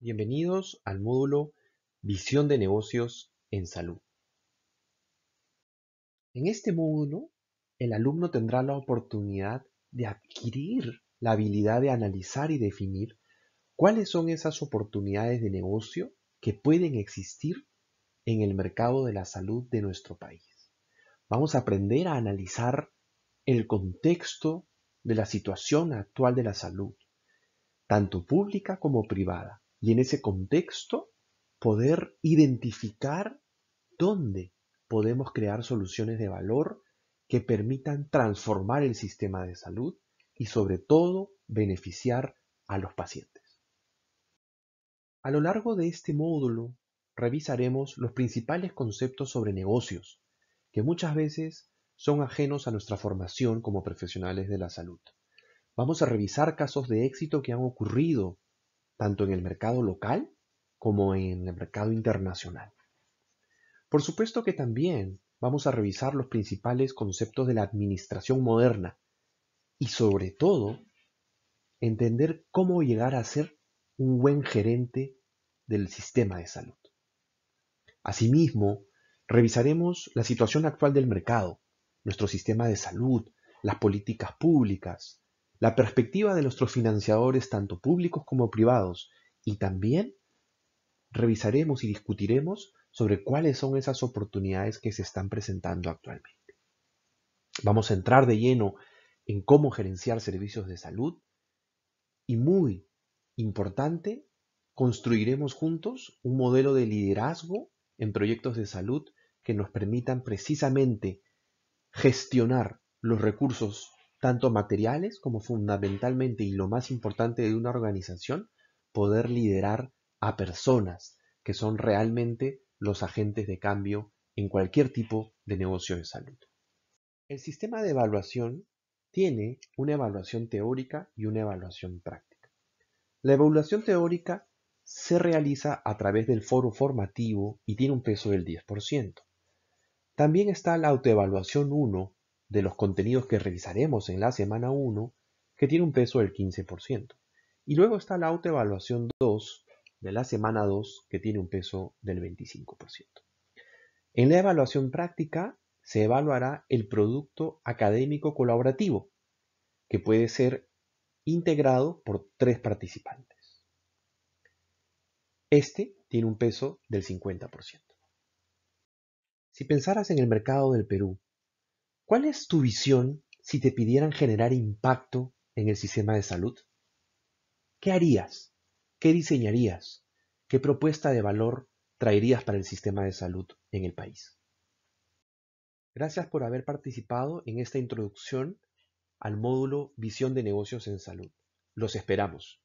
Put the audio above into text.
Bienvenidos al módulo Visión de negocios en salud. En este módulo, el alumno tendrá la oportunidad de adquirir la habilidad de analizar y definir cuáles son esas oportunidades de negocio que pueden existir en el mercado de la salud de nuestro país. Vamos a aprender a analizar el contexto de la situación actual de la salud, tanto pública como privada y en ese contexto, poder identificar dónde podemos crear soluciones de valor que permitan transformar el sistema de salud y sobre todo beneficiar a los pacientes. A lo largo de este módulo revisaremos los principales conceptos sobre negocios, que muchas veces son ajenos a nuestra formación como profesionales de la salud. Vamos a revisar casos de éxito que han ocurrido tanto en el mercado local como en el mercado internacional. Por supuesto que también vamos a revisar los principales conceptos de la administración moderna y sobre todo entender cómo llegar a ser un buen gerente del sistema de salud. Asimismo, revisaremos la situación actual del mercado, nuestro sistema de salud, las políticas públicas, la perspectiva de nuestros financiadores, tanto públicos como privados, y también revisaremos y discutiremos sobre cuáles son esas oportunidades que se están presentando actualmente. Vamos a entrar de lleno en cómo gerenciar servicios de salud y muy importante, construiremos juntos un modelo de liderazgo en proyectos de salud que nos permitan precisamente gestionar los recursos tanto materiales como fundamentalmente y lo más importante de una organización, poder liderar a personas que son realmente los agentes de cambio en cualquier tipo de negocio de salud. El sistema de evaluación tiene una evaluación teórica y una evaluación práctica. La evaluación teórica se realiza a través del foro formativo y tiene un peso del 10%. También está la autoevaluación 1, de los contenidos que revisaremos en la semana 1, que tiene un peso del 15%. Y luego está la autoevaluación 2 de la semana 2, que tiene un peso del 25%. En la evaluación práctica se evaluará el producto académico colaborativo, que puede ser integrado por tres participantes. Este tiene un peso del 50%. Si pensaras en el mercado del Perú, ¿Cuál es tu visión si te pidieran generar impacto en el sistema de salud? ¿Qué harías? ¿Qué diseñarías? ¿Qué propuesta de valor traerías para el sistema de salud en el país? Gracias por haber participado en esta introducción al módulo Visión de negocios en salud. Los esperamos.